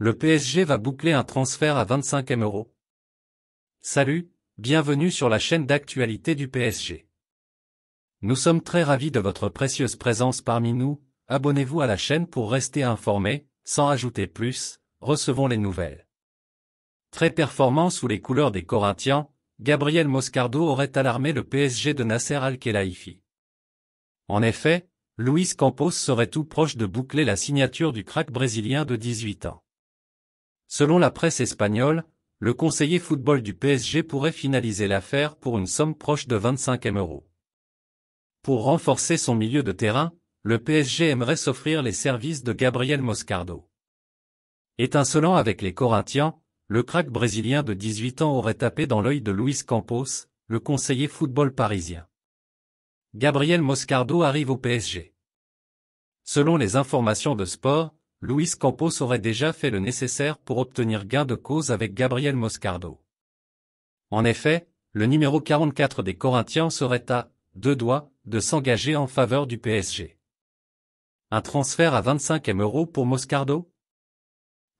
Le PSG va boucler un transfert à 25 m euros. Salut, bienvenue sur la chaîne d'actualité du PSG. Nous sommes très ravis de votre précieuse présence parmi nous, abonnez-vous à la chaîne pour rester informé, sans ajouter plus, recevons les nouvelles. Très performant sous les couleurs des Corinthiens, Gabriel Moscardo aurait alarmé le PSG de Nasser Al-Khelaifi. En effet, Luis Campos serait tout proche de boucler la signature du crack brésilien de 18 ans. Selon la presse espagnole, le conseiller football du PSG pourrait finaliser l'affaire pour une somme proche de 25 M euros. Pour renforcer son milieu de terrain, le PSG aimerait s'offrir les services de Gabriel Moscardo. Étincelant avec les Corinthiens, le crack brésilien de 18 ans aurait tapé dans l'œil de Luis Campos, le conseiller football parisien. Gabriel Moscardo arrive au PSG. Selon les informations de sport, Luis Campos aurait déjà fait le nécessaire pour obtenir gain de cause avec Gabriel Moscardo. En effet, le numéro 44 des Corinthiens serait à deux doigts de s'engager en faveur du PSG. Un transfert à 25 euros pour Moscardo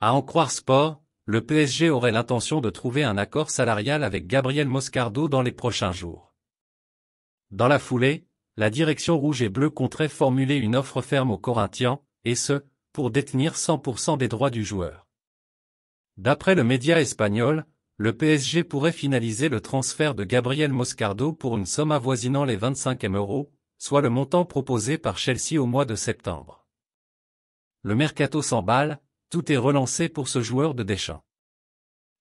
À en croire sport, le PSG aurait l'intention de trouver un accord salarial avec Gabriel Moscardo dans les prochains jours. Dans la foulée, la direction rouge et bleue compterait formuler une offre ferme aux Corinthiens, et ce, pour détenir 100% des droits du joueur. D'après le média espagnol, le PSG pourrait finaliser le transfert de Gabriel Moscardo pour une somme avoisinant les 25 M euros, soit le montant proposé par Chelsea au mois de septembre. Le mercato s'emballe, tout est relancé pour ce joueur de Deschamps.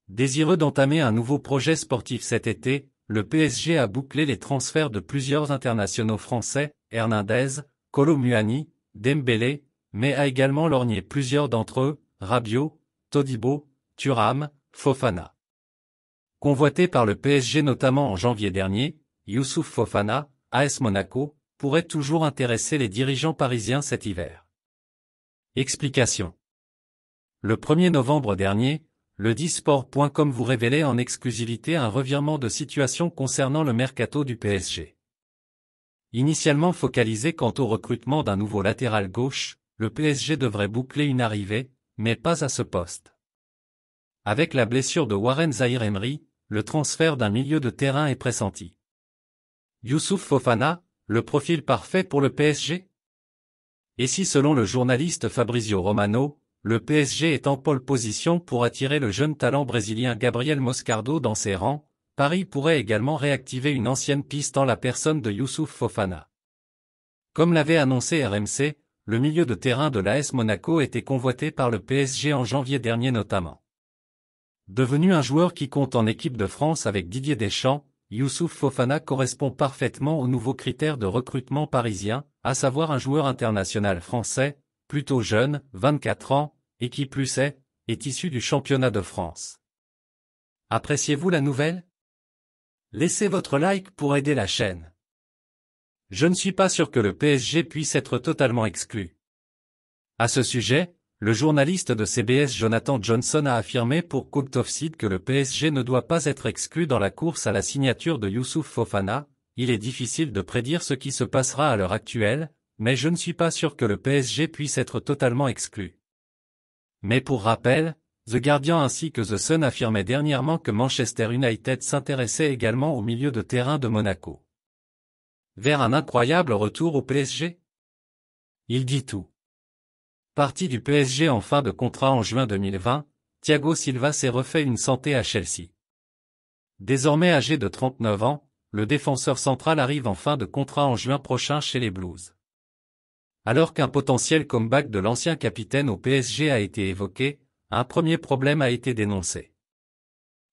Désireux d'entamer un nouveau projet sportif cet été, le PSG a bouclé les transferts de plusieurs internationaux français, Hernandez, Colomuani, Dembélé, mais a également lorgné plusieurs d'entre eux, Rabiot, Todibo, Thuram, Fofana. Convoité par le PSG notamment en janvier dernier, Youssouf Fofana, AS Monaco, pourrait toujours intéresser les dirigeants parisiens cet hiver. Explication. Le 1er novembre dernier, le disport.com vous révélait en exclusivité un revirement de situation concernant le mercato du PSG. Initialement focalisé quant au recrutement d'un nouveau latéral gauche, le PSG devrait boucler une arrivée, mais pas à ce poste. Avec la blessure de Warren Zahir Emery, le transfert d'un milieu de terrain est pressenti. Youssouf Fofana, le profil parfait pour le PSG Et si selon le journaliste Fabrizio Romano, le PSG est en pole position pour attirer le jeune talent brésilien Gabriel Moscardo dans ses rangs, Paris pourrait également réactiver une ancienne piste en la personne de Youssouf Fofana. Comme l'avait annoncé RMC, le milieu de terrain de l'AS Monaco était convoité par le PSG en janvier dernier notamment. Devenu un joueur qui compte en équipe de France avec Didier Deschamps, Youssouf Fofana correspond parfaitement aux nouveaux critères de recrutement parisien, à savoir un joueur international français, plutôt jeune, 24 ans, et qui plus est, est issu du championnat de France. Appréciez-vous la nouvelle Laissez votre like pour aider la chaîne je ne suis pas sûr que le PSG puisse être totalement exclu. À ce sujet, le journaliste de CBS Jonathan Johnson a affirmé pour site que le PSG ne doit pas être exclu dans la course à la signature de Youssouf Fofana. Il est difficile de prédire ce qui se passera à l'heure actuelle, mais je ne suis pas sûr que le PSG puisse être totalement exclu. Mais pour rappel, The Guardian ainsi que The Sun affirmaient dernièrement que Manchester United s'intéressait également au milieu de terrain de Monaco vers un incroyable retour au PSG Il dit tout. Parti du PSG en fin de contrat en juin 2020, Thiago Silva s'est refait une santé à Chelsea. Désormais âgé de 39 ans, le défenseur central arrive en fin de contrat en juin prochain chez les Blues. Alors qu'un potentiel comeback de l'ancien capitaine au PSG a été évoqué, un premier problème a été dénoncé.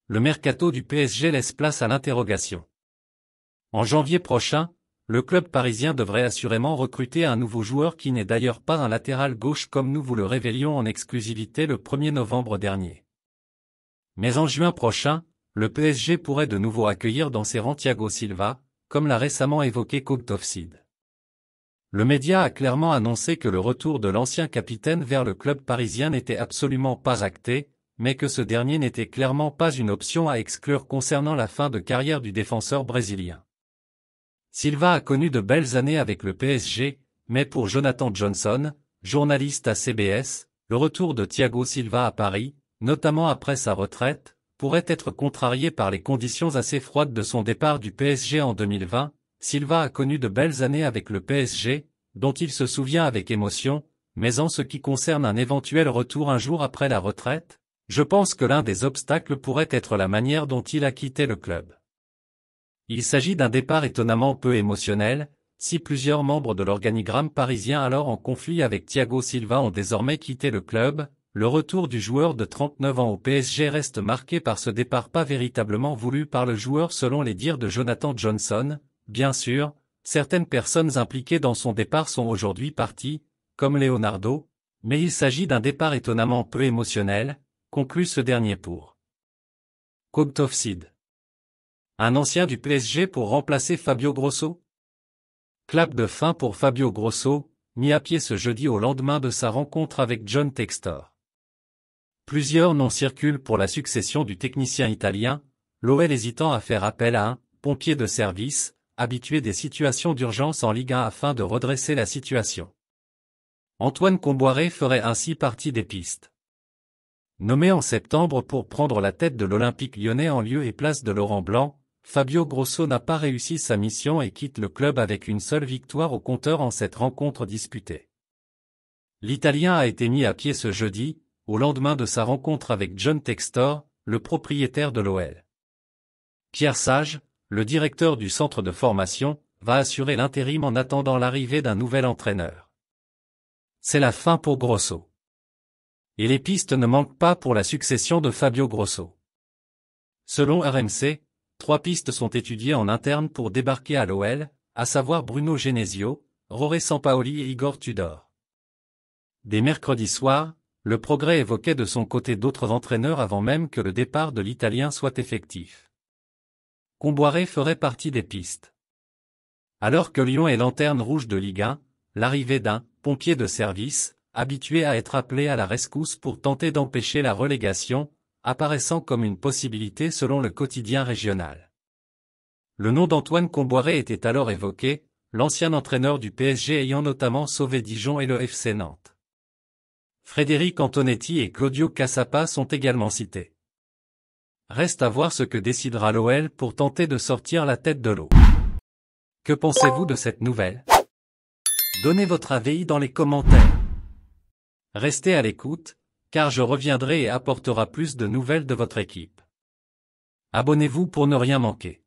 Le mercato du PSG laisse place à l'interrogation. En janvier prochain, le club parisien devrait assurément recruter un nouveau joueur qui n'est d'ailleurs pas un latéral gauche comme nous vous le révélions en exclusivité le 1er novembre dernier. Mais en juin prochain, le PSG pourrait de nouveau accueillir dans ses rangs Thiago Silva, comme l'a récemment évoqué Kogtovsid. Le média a clairement annoncé que le retour de l'ancien capitaine vers le club parisien n'était absolument pas acté, mais que ce dernier n'était clairement pas une option à exclure concernant la fin de carrière du défenseur brésilien. Silva a connu de belles années avec le PSG, mais pour Jonathan Johnson, journaliste à CBS, le retour de Thiago Silva à Paris, notamment après sa retraite, pourrait être contrarié par les conditions assez froides de son départ du PSG en 2020. Silva a connu de belles années avec le PSG, dont il se souvient avec émotion, mais en ce qui concerne un éventuel retour un jour après la retraite, je pense que l'un des obstacles pourrait être la manière dont il a quitté le club. Il s'agit d'un départ étonnamment peu émotionnel, si plusieurs membres de l'organigramme parisien alors en conflit avec Thiago Silva ont désormais quitté le club, le retour du joueur de 39 ans au PSG reste marqué par ce départ pas véritablement voulu par le joueur selon les dires de Jonathan Johnson. Bien sûr, certaines personnes impliquées dans son départ sont aujourd'hui parties, comme Leonardo, mais il s'agit d'un départ étonnamment peu émotionnel, conclut ce dernier pour. Un ancien du PSG pour remplacer Fabio Grosso Clap de fin pour Fabio Grosso, mis à pied ce jeudi au lendemain de sa rencontre avec John Textor. Plusieurs noms circulent pour la succession du technicien italien, l'OL hésitant à faire appel à un pompier de service, habitué des situations d'urgence en Ligue 1 afin de redresser la situation. Antoine Comboiré ferait ainsi partie des pistes. Nommé en septembre pour prendre la tête de l'Olympique lyonnais en lieu et place de Laurent Blanc, Fabio Grosso n'a pas réussi sa mission et quitte le club avec une seule victoire au compteur en cette rencontre disputée. L'Italien a été mis à pied ce jeudi, au lendemain de sa rencontre avec John Textor, le propriétaire de l'OL. Pierre Sage, le directeur du centre de formation, va assurer l'intérim en attendant l'arrivée d'un nouvel entraîneur. C'est la fin pour Grosso. Et les pistes ne manquent pas pour la succession de Fabio Grosso. Selon RMC, Trois pistes sont étudiées en interne pour débarquer à l'OL, à savoir Bruno Genesio, Roré Sampaoli et Igor Tudor. Dès mercredi soir, le progrès évoquait de son côté d'autres entraîneurs avant même que le départ de l'Italien soit effectif. Comboiré ferait partie des pistes. Alors que Lyon est lanterne rouge de Ligue 1, l'arrivée d'un pompier de service, habitué à être appelé à la rescousse pour tenter d'empêcher la relégation, apparaissant comme une possibilité selon le quotidien régional. Le nom d'Antoine Comboiré était alors évoqué, l'ancien entraîneur du PSG ayant notamment sauvé Dijon et le FC Nantes. Frédéric Antonetti et Claudio Cassapa sont également cités. Reste à voir ce que décidera l'OL pour tenter de sortir la tête de l'eau. Que pensez-vous de cette nouvelle Donnez votre avis dans les commentaires. Restez à l'écoute, car je reviendrai et apportera plus de nouvelles de votre équipe. Abonnez-vous pour ne rien manquer.